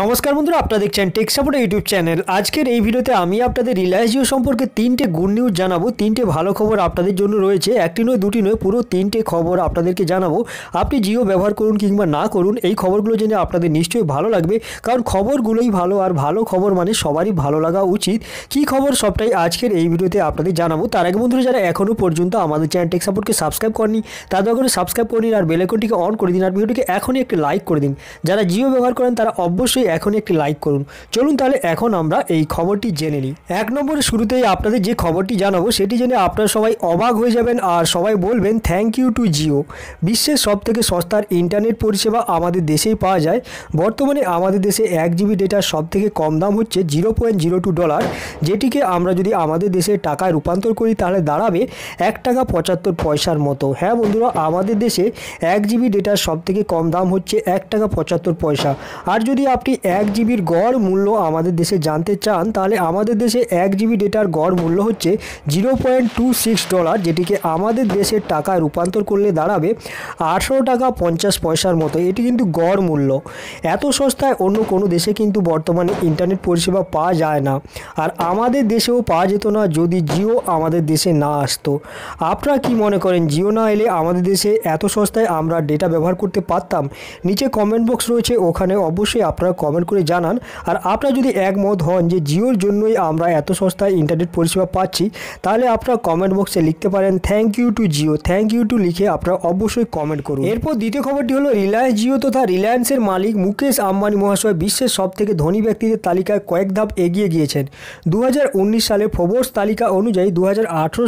নমস্কার বন্ধুরা আপনারা দেখছেন টেক সাপোর্টের ইউটিউব চ্যানেল আজকের এই ভিডিওতে আমি আপনাদের রিলায়েন্স জিও সম্পর্কে তিনটে গুড নিউজ জানাবো তিনটে ভালো খবর আপনাদের জন্য রয়েছে একটি নয় দুটি নয় পুরো তিনটে খবর আপনাদেরকে জানাবো আপনি জিও ব্যবহার করুন কিংবা না করুন এই খবরগুলো জেনে আপনাদের নিশ্চয়ই ভালো লাগবে কারণ খবরগুলোই ভালো আর ভালো খবর মানে সবারই ভালো লাগা উচিত কি খবর সবটাই আজকের এই ভিডিওতে আপনাদের জানাবো তার আগে বন্ধুরা যারা এখনও পর্যন্ত আমাদের চ্যানেল টেক সাপোর্টকে সাবস্ক্রাইব করেনি তাদের দয়া করে সাবস্ক্রাইব করে নিন আর বেলেকনটিকে অন করে দিন আর ভিডিওটিকে এখনই একটি লাইক করে দিন যারা জিও ব্যবহার করেন তারা অবশ্যই অবশ্যই এখন একটি লাইক করুন চলুন তাহলে এখন আমরা এই খবরটি জেনে নিই এক নম্বরে শুরুতেই আপনাদের যে খবরটি জানাবো সেটি জেনে আপনারা সবাই অবাক হয়ে যাবেন আর সবাই বলবেন থ্যাংক ইউ টু জিও বিশ্বের সবথেকে সস্তার ইন্টারনেট পরিষেবা আমাদের দেশেই পাওয়া যায় বর্তমানে আমাদের দেশে এক জিবি ডেটার সবথেকে কম দাম হচ্ছে zero point zero two dollar যেটিকে আমরা যদি আমাদের দেশে টাকায় রূপান্তর করি তাহলে দাঁড়াবে এক টাকা পঁচাত্তর পয়সার মতো হ্যাঁ বন্ধুরা আমাদের দেশে এক জিবি ডেটার সবথেকে কম দাম হচ্ছে এক টাকা পঁচাত্তর পয়সা আর যদি আপনি আপনি এক জিবির গড় মূল্য আমাদের দেশে জানতে চান তাহলে আমাদের দেশে এক জিবি ডেটার গড় মূল্য হচ্ছে zero point two six dollar যেটিকে আমাদের দেশের টাকায় রূপান্তর করলে দাঁড়াবে আটশো টাকা পঞ্চাশ পয়সার মতো এটি কিন্তু গড় মূল্য এত সস্তায় অন্য কোনো দেশে কিন্তু বর্তমানে ইন্টারনেট পরিষেবা পাওয়া যায় না আর আমাদের দেশেও পাওয়া যেত না যদি জিও আমাদের দেশে না আসতো আপনারা কি মনে করেন জিও না এলে আমাদের দেশে এত সস্তায় আমরা ডেটা ব্যবহার করতে পারতাম নিচে কমেন্ট বক্স রয়েছে ওখানে অবশ্যই আপনারা কমেন্ট করে জানান আর আপনারা যদি একমত হন যে জিওর জন্যই আমরা এত সস্তায় ইন্টারনেট পরিষেবা পাচ্ছি তাহলে আপনারা কমেন্ট বক্সে লিখতে পারেন thank you to Jio thank you to লিখে আপনারা অবশ্যই কমেন্ট করুন এরপর দ্বিতীয় খবরটি হলো রিলায়েন্স জিও তথা রিলায়েন্সের মালিক মুকেশ আম্বানি মহাশয় বিশ্বের সবথেকে ধনী ব্যক্তিদের তালিকায় কয়েক ধাপ এগিয়ে গিয়েছেন দু সালে ফোবর্স তালিকা অনুযায়ী দু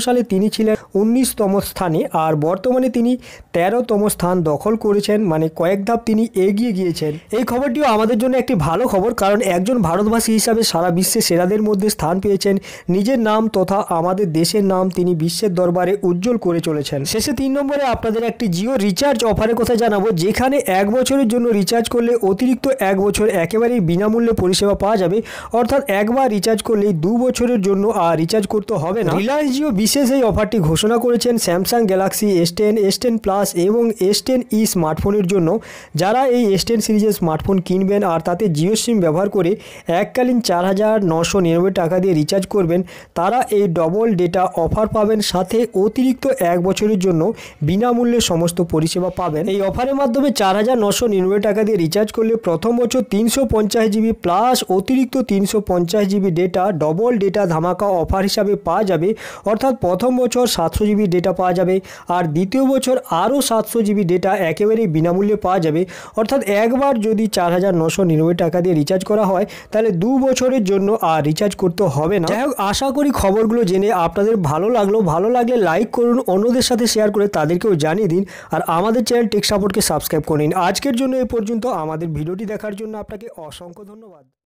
সালে তিনি ছিলেন উনিশতম স্থানে আর বর্তমানে তিনি তেরোতম স্থান দখল করেছেন মানে কয়েক ধাপ তিনি এগিয়ে গিয়েছেন এই খবরটিও আমাদের জন্য একটি ভালো খবর কারণ একজন ভারতবাসী হিসাবে সারা বিশ্বে সেরাদের মধ্যে স্থান পেয়েছেন নিজের নাম তথা আমাদের দেশের নাম তিনি বিশ্বের দরবারে উজ্জ্বল করে চলেছেন শেষে তিন নম্বরে আপনাদের একটি জিও রিচার্জ অফারের কথা জানাবো যেখানে এক বছরের জন্য রিচার্জ করলে অতিরিক্ত এক বছর একেবারেই বিনামূল্যে পরিষেবা পাওয়া যাবে অর্থাৎ একবার রিচার্জ করলেই দু বছরের জন্য আর রিচার্জ করতে হবে না রিলায়েন্স জিও বিশেষ এই অফারটি ঘোষণা করেছেন Samsung Galaxy S ten S ten plus এবং এস টেন ই স্মার্টফোনের জন্য যারা এই এস টেন সিরিজের স্মার্টফোন কিনবেন আর আর তাতে জিও সিম ব্যবহার করে এককালীন চার হাজার নশো নিরানব্বই টাকা দিয়ে রিচার্জ করবেন তারা এই ডবল ডেটা অফার পাবেন সাথে অতিরিক্ত এক বছরের জন্য বিনামূল্যে সমস্ত পরিষেবা পাবেন এই অফারের মাধ্যমে চার হাজার নশো নিরানব্বই টাকা দিয়ে রিচার্জ করলে প্রথম বছর তিনশো পঞ্চাশ জিবি প্লাস অতিরিক্ত তিনশো পঞ্চাশ জিবি ডেটা ডবল ডেটা ধামাকা অফার হিসাবে পাওয়া যাবে অর্থাৎ প্রথম বছর সাতশো জিবি ডেটা পাওয়া যাবে আর দ্বিতীয় বছর আরও সাতশো জিবি ডেটা একেবারেই বিনামূল্যে পাওয়া যাবে অর্থাৎ একবার যদি চার হাজার নশো নিরানব্বই টাকা দিয়ে রিচার্জ করা হয় তাহলে দু বছরের জন্য আর রিচার্জ করতে হবে না যাই আশা করি খবরগুলো জেনে আপনাদের ভালো লাগলো ভালো লাগলে লাইক করুন অন্যদের সাথে শেয়ার করে তাদেরকেও জানিয়ে দিন আর আমাদের চ্যানেল টেক সাপোর্টকে সাবস্ক্রাইব করে নিন আজকের জন্য এ পর্যন্ত আমাদের ভিডিওটি দেখার জন্য আপনাকে অসংখ্য ধন্যবাদ